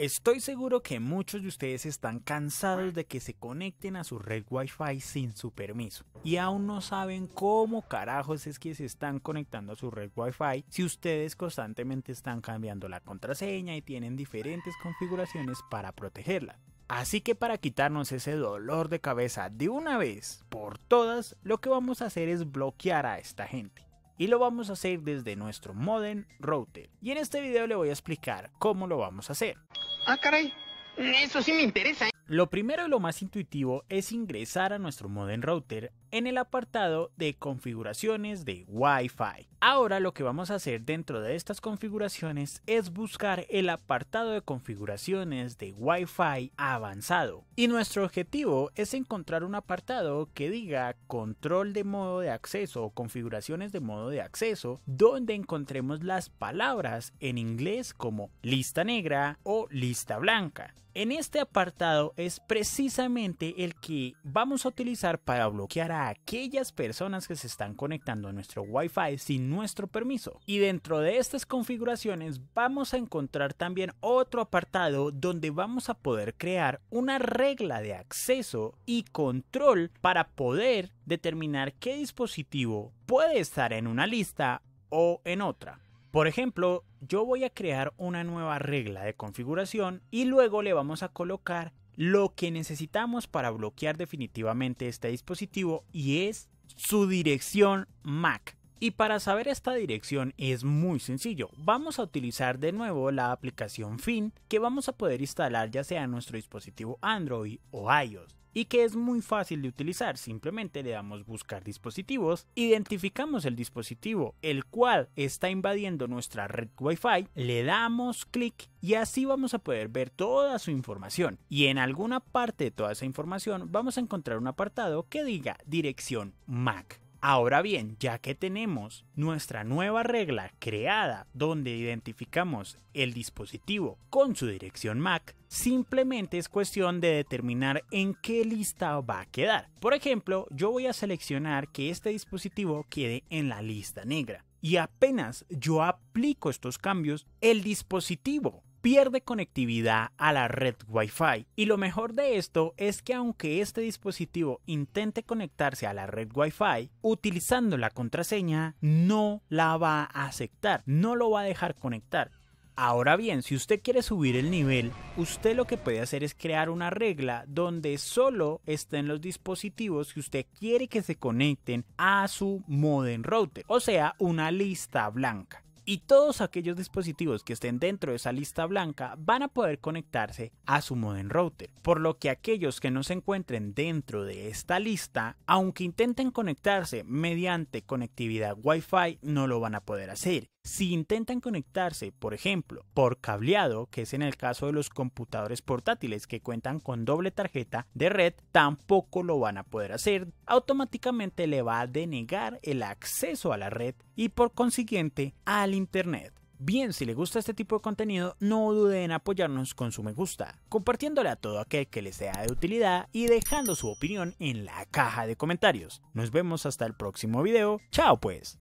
Estoy seguro que muchos de ustedes están cansados de que se conecten a su red Wi-Fi sin su permiso y aún no saben cómo carajos es que se están conectando a su red Wi-Fi si ustedes constantemente están cambiando la contraseña y tienen diferentes configuraciones para protegerla. Así que para quitarnos ese dolor de cabeza de una vez por todas, lo que vamos a hacer es bloquear a esta gente y lo vamos a hacer desde nuestro modem router. Y en este video le voy a explicar cómo lo vamos a hacer. Ah, caray. Eso sí me interesa. ¿eh? Lo primero y lo más intuitivo es ingresar a nuestro modem router en el apartado de configuraciones de Wi-Fi. Ahora lo que vamos a hacer dentro de estas configuraciones es buscar el apartado de configuraciones de Wi-Fi avanzado. Y nuestro objetivo es encontrar un apartado que diga control de modo de acceso o configuraciones de modo de acceso donde encontremos las palabras en inglés como lista negra o lista blanca. En este apartado es precisamente el que vamos a utilizar para bloquear a aquellas personas que se están conectando a nuestro Wi-Fi sin nuestro permiso. Y dentro de estas configuraciones vamos a encontrar también otro apartado donde vamos a poder crear una regla de acceso y control para poder determinar qué dispositivo puede estar en una lista o en otra. Por ejemplo, yo voy a crear una nueva regla de configuración y luego le vamos a colocar lo que necesitamos para bloquear definitivamente este dispositivo y es su dirección MAC. Y para saber esta dirección es muy sencillo, vamos a utilizar de nuevo la aplicación Fin que vamos a poder instalar ya sea en nuestro dispositivo Android o iOS y que es muy fácil de utilizar, simplemente le damos buscar dispositivos, identificamos el dispositivo el cual está invadiendo nuestra red Wi-Fi, le damos clic y así vamos a poder ver toda su información y en alguna parte de toda esa información vamos a encontrar un apartado que diga dirección MAC. Ahora bien, ya que tenemos nuestra nueva regla creada donde identificamos el dispositivo con su dirección MAC, simplemente es cuestión de determinar en qué lista va a quedar. Por ejemplo, yo voy a seleccionar que este dispositivo quede en la lista negra y apenas yo aplico estos cambios, el dispositivo pierde conectividad a la red Wi-Fi. Y lo mejor de esto es que aunque este dispositivo intente conectarse a la red Wi-Fi, utilizando la contraseña no la va a aceptar, no lo va a dejar conectar. Ahora bien, si usted quiere subir el nivel, usted lo que puede hacer es crear una regla donde solo estén los dispositivos que usted quiere que se conecten a su modem router, o sea, una lista blanca y todos aquellos dispositivos que estén dentro de esa lista blanca van a poder conectarse a su modem router, por lo que aquellos que no se encuentren dentro de esta lista, aunque intenten conectarse mediante conectividad Wi-Fi, no lo van a poder hacer. Si intentan conectarse, por ejemplo, por cableado, que es en el caso de los computadores portátiles que cuentan con doble tarjeta de red, tampoco lo van a poder hacer. Automáticamente le va a denegar el acceso a la red y por consiguiente al Internet. Bien, si le gusta este tipo de contenido, no dude en apoyarnos con su me gusta, compartiéndole a todo aquel que le sea de utilidad y dejando su opinión en la caja de comentarios. Nos vemos hasta el próximo video. Chao pues.